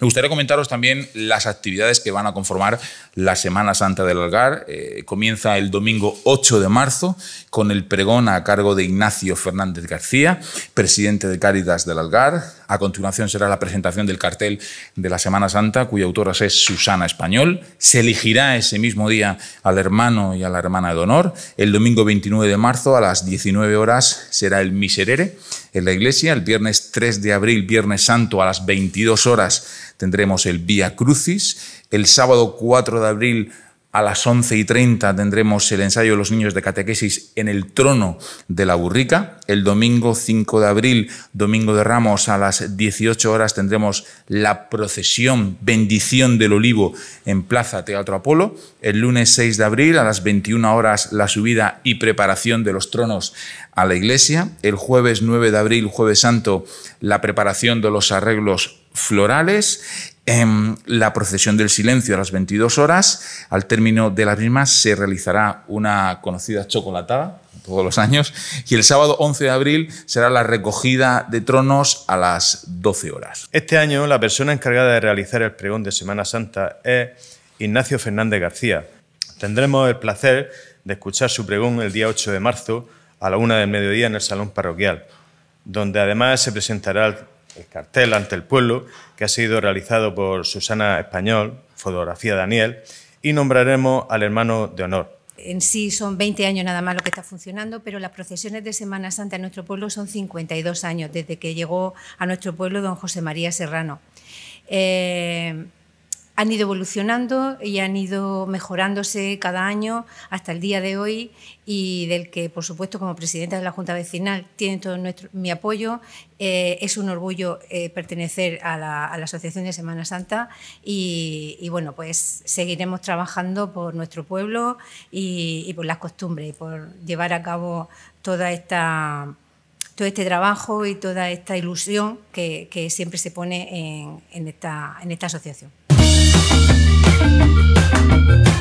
Me gustaría comentaros también las actividades que van a conformar la Semana Santa del Algar. Eh, comienza el domingo 8 de marzo con el pregón a cargo de Ignacio Fernández García, presidente de Cáritas del Algar. A continuación será la presentación del cartel de la Semana Santa, cuya autora es Susana Español. Se elegirá ese mismo día al hermano y a la hermana de honor. El domingo 29 de marzo a las 19 horas será el miserere en la iglesia. El viernes 3 de abril, Viernes Santo, a las 22 horas tendremos el Vía Crucis. El sábado 4 de abril a las 11 y 30 tendremos el ensayo de los niños de catequesis en el trono de la burrica. El domingo 5 de abril, domingo de Ramos, a las 18 horas tendremos la procesión Bendición del Olivo en Plaza Teatro Apolo. El lunes 6 de abril, a las 21 horas, la subida y preparación de los tronos a la iglesia. El jueves 9 de abril, jueves santo, la preparación de los arreglos florales Em, la procesión del silencio a las 22 horas. Al término de las mismas se realizará una conocida chocolatada todos los años y el sábado 11 de abril será la recogida de tronos a las 12 horas. Este año la persona encargada de realizar el pregón de Semana Santa es Ignacio Fernández García. Tendremos el placer de escuchar su pregón el día 8 de marzo a la una del mediodía en el Salón Parroquial, donde además se presentará el cartel ante el pueblo, que ha sido realizado por Susana Español, fotografía Daniel, y nombraremos al hermano de honor. En sí son 20 años nada más lo que está funcionando, pero las procesiones de Semana Santa en nuestro pueblo son 52 años, desde que llegó a nuestro pueblo don José María Serrano. Eh, han ido evolucionando y han ido mejorándose cada año hasta el día de hoy y del que, por supuesto, como presidenta de la Junta Vecinal, tiene todo mi apoyo. Eh, es un orgullo eh, pertenecer a la, Asociación de Semana Santa y, bueno, pues seguiremos trabajando por nuestro pueblo y, por las costumbres y por llevar a cabo toda esta todo este trabajo y toda esta ilusión que, siempre se pone en esta asociación. Thank you.